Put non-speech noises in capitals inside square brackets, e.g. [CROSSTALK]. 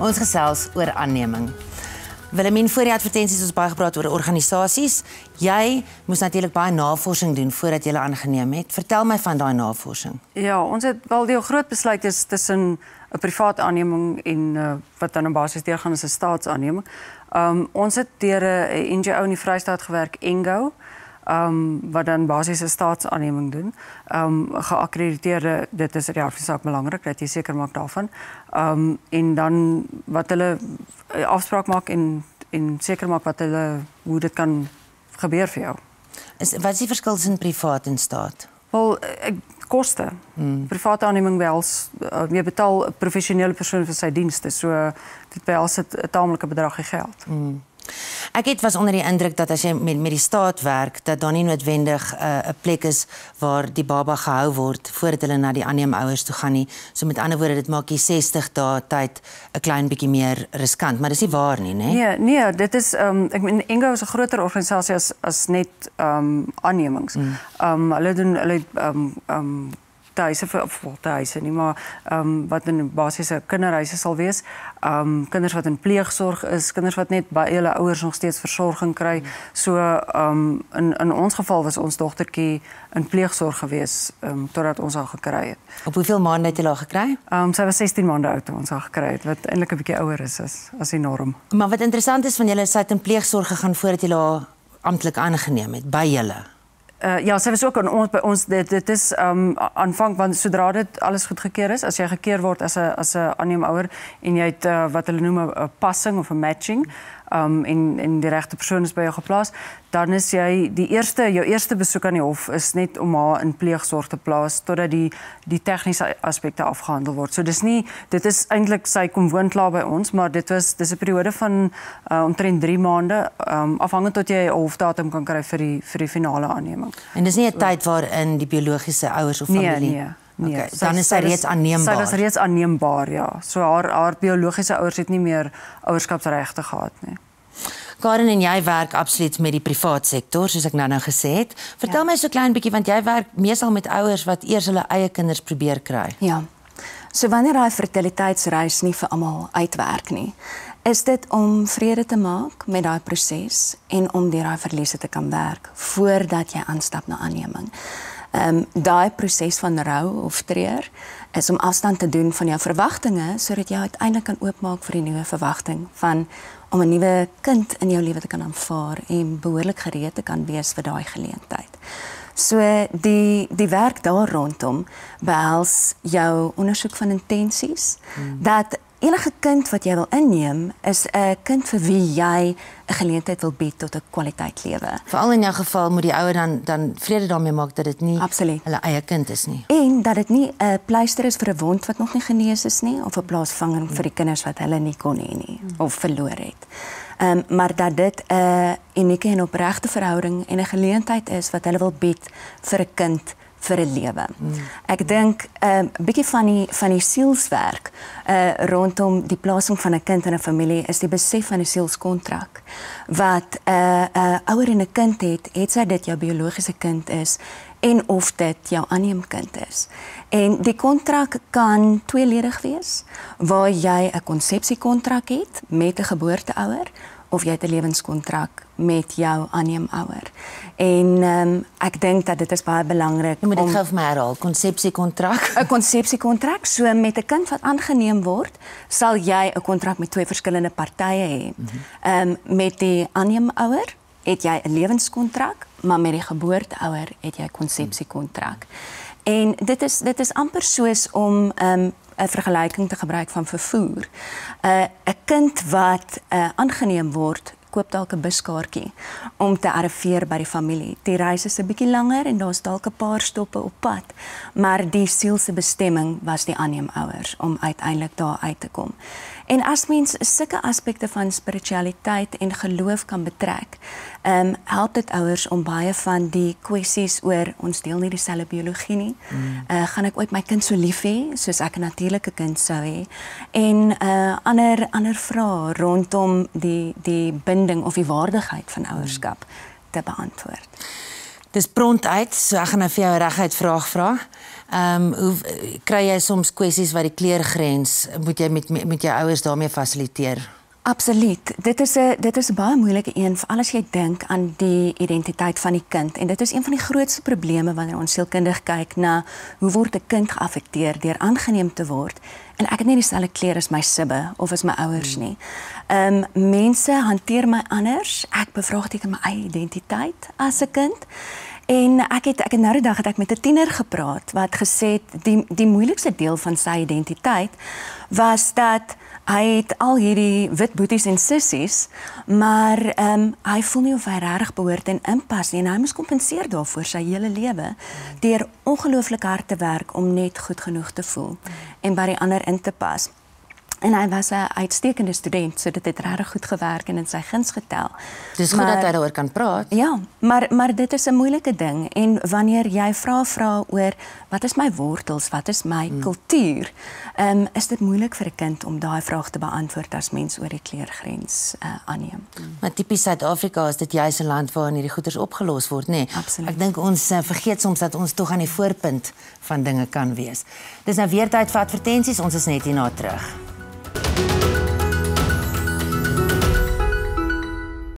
Ons gesels oor aanneming. Willemien voor die advertensies ons baie gepraat oor organisasies. Jy moes natuurlik baie navorsing doen voordat jy aangeneem het. Vertel my van daai navorsing. Ja, ons het wel die groot besluit is tussen 'n privaat aanneming en uh, wat dan op basis deur gaan is 'n staatsaanneming. Ehm um, ons het deur 'n NGO in die Vrystaat gewerk, Engo ehm um, wat dan basiese staatsaanneming doen. Ehm um, geakkrediteerde dit is ja, vir saak belangrik dat jy seker maak daarvan. Ehm um, en dan wat hulle eh, afspraak maak en en seker maak wat hulle hoe dit kan gebeur vir jou. Is wat is die verskil tussen privaat en staat? Wel, ek koste. Hmm. Private aanneming wels uh, eh, jy betaal 'n professionele persoon vir sy dienste. So dit behels 'n taamlike bedrag geld. Hmm. Ek het was onder die indruk dat as jy met met die staat werk dat daar nie noodwendig 'n uh, 'n plek is waar die baba gehou word voordat hulle na die aanneem ouers toe gaan nie. So met ander woorde, dit maak die 60 dae tyd 'n klein bietjie meer riskant, maar dis nie waar nie, né? Nee, nee, dit is ehm um, ek meen Engo is 'n groter organisasie as as net ehm um, aannemings. Mm. Ehm mm. um, hulle doen hulle ehm um, ehm um, tuise vir volhuise nie maar ehm um, wat in basiese kinderhuise sal wees. Ehm um, kinders wat in pleegsorg is, kinders wat net by hulle ouers nog steeds versorging kry. So ehm um, in in ons geval was ons dogtertjie in pleegsorg gewees ehm um, totdat ons haar gekry het. Op hoeveel maande het jy haar gekry? Ehm um, sy was 16 maande oud toe ons haar gekry het wat eintlik 'n bietjie ouer is as as die norm. Maar wat interessant is van julle is sy het in pleegsorg gegaan voordat jy haar amptelik aangeneem het by julle. Uh, ja, sy was ook aan ons by ons dit dit is um aanvang want sodra dit alles goedgekeur is, as jy gekeer word as 'n as 'n aanneemouer en jy het uh, wat hulle noem 'n passing of 'n matching, mm -hmm um en en die regte persoon is by jou geplaas, dan is jy die eerste jou eerste besoek aan die hof is net om haar in pleegsorg te plaas totdat die die tegniese aspekte afgehandel word. So dis nie dit is eintlik sy kom woon klaar by ons, maar dit was dis 'n periode van uh, omtrent 3 maande, um afhangend tot jy 'n hofdatum kan kry vir die vir die finale aanneeming. En dis nie 'n so, tyd waarin die biologiese ouers of familie nee, nee Nee, okay, dan is sy, sy reeds aanneembaar. Sy was reeds aanneembaar, ja. So haar haar biologiese ouers het nie meer ouerskapsregte gehad nie. Karen en jy werk absoluut met die private sektor, soos ek nou nou gesê het. Vertel ja. my so klein bietjie want jy werk meestal met ouers wat eers hulle eie kinders probeer kry. Ja. So wanneer daai fertiliteitsreis nie vir almal uitwerk nie, is dit om vrede te maak met daai proses en om deur daai verliese te kan werk voordat jy aanstap na aanneming ehm um, daai proses van rou of treur is om afstand te doen van jou verwagtinge sodat jy uiteindelik kan oopmaak vir die nuwe verwagting van om 'n nuwe kind in jou lewe te kan aanvaar en behoorlik gereed te kan wees vir daai geleentheid. So die die werk daar rondom behels jou ondersoek van intensies hmm. dat enige kind wat jy wil inneem is 'n kind vir wie jy 'n geleentheid wil bied tot 'n kwaliteit lewe. Veral in jou geval moet die ouer dan dan vrede daarmee maak dat dit nie Absoluut. hulle eie kind is nie. En dat dit nie 'n pleister is vir 'n wond wat nog nie genees is nie of 'n plaasvanger hmm. vir die kinders wat hulle nie kon hê nie, nie hmm. of verloor het. Ehm um, maar dat dit 'n unieke en opregte verhouding en 'n geleentheid is wat hulle wil bied vir 'n kind vir 'n lewe. Ek dink 'n ehm, uh, bietjie van die van die sielswerk uh rondom die plasing van 'n kind in 'n familie is die besef van 'n sielskontrak wat 'n uh, eh, 'n uh, eh, ouer en 'n kind het, hetsy dit jou biologiese kind is en of dit jou aanneemkind is. En die kontrak kan tweeledig wees waar jy 'n konsepsiekontrak het met 'n geboorteouer of jy 'n lewenskontrak met jou aanneemouer. En ehm um, ek dink dat dit is baie belangrik. Jy ja, moet dit gou vir my herhaal. Konsepsiekontrak. [LAUGHS] 'n Konsepsiekontrak. So met 'n kind wat aangeneem word, sal jy 'n kontrak met twee verskillende partye hê. Mhm. Ehm um, met die aanneemouer het jy 'n lewenskontrak, maar met die geboorteouer het jy konsepsiekontrak. En dit is dit is amper soos om ehm, 'n um, vergelyking te gebruik van vervoer. 'n uh, eh, 'n kind wat eh, aangeneem uh, word koop dalk 'n buskaartjie om te arriveer by die familie. Die reis is 'n bietjie langer en daar's dalk 'n paar stoppe op pad, maar die sielse bestemming was die aanneemouers om uiteindelik daar uit te kom. En as mens sulke aspekte van spiritualiteit en geloof kan betrek, ehm um, help dit ouers om baie van die kwessies oor ons deel nie dieselfde biologie nie. Mm. Eh mm. uh, gaan ek ooit my kind so lief hê soos ek 'n natuurlike kind sou hê? En eh uh, ander ander vrae rondom die die binding of die waardigheid van ouerskap mm. te beantwoord. Dis pront uit, so ek gaan nou vir jou reguit vraag vra. Ehm um, kry jy soms kwessies wat die kleurgrens moet jy met met jou ouers daarmee fasiliteer? Absoluut. Dit is 'n dit is 'n baie moeilike een vir alles jy dink aan die identiteit van die kind en dit is een van die grootste probleme wanneer ons sielkundig kyk na hoe word 'n kind geaffekteer deur aangeneem te word en ek het nie dieselfde klere as my sibbe of as my ouers nie. Ehm um, mense hanteer my anders. Ek bevraagteken my eie identiteit as 'n kind. En ek het ek het nou die dag het ek met 'n tiener gepraat wat gesê het die die moeilikste deel van sy identiteit was dat hy het al hierdie wit boeties en sissies, maar ehm um, hy voel nie of hy regtig behoort en inpas nie en hy moes kompenseer daarvoor sy hele lewe deur ongelooflik hard te werk om net goed genoeg te voel en by die ander in te pas en hy was 'n uitstekende student so dit het regtig goed gewerk en in sy guns getel. Dis maar, goed dat hy daaroor kan praat. Ja, maar maar dit is 'n moeilike ding en wanneer jy vra vra oor wat is my wortels, wat is my hmm. kultuur, ehm um, is dit moeilik vir 'n kind om daai vraag te beantwoord as mens oor die kleurgrens uh, aanneem. Hmm. Maar tipies Suid-Afrika is dit juis 'n land waar in hierdie goeders opgelos word, nê? Nee. Ek dink ons uh, vergeet soms dat ons tog aan die voorpunt van dinge kan wees. Dis nou weer tyd vir advertensies, ons is net hier na terug.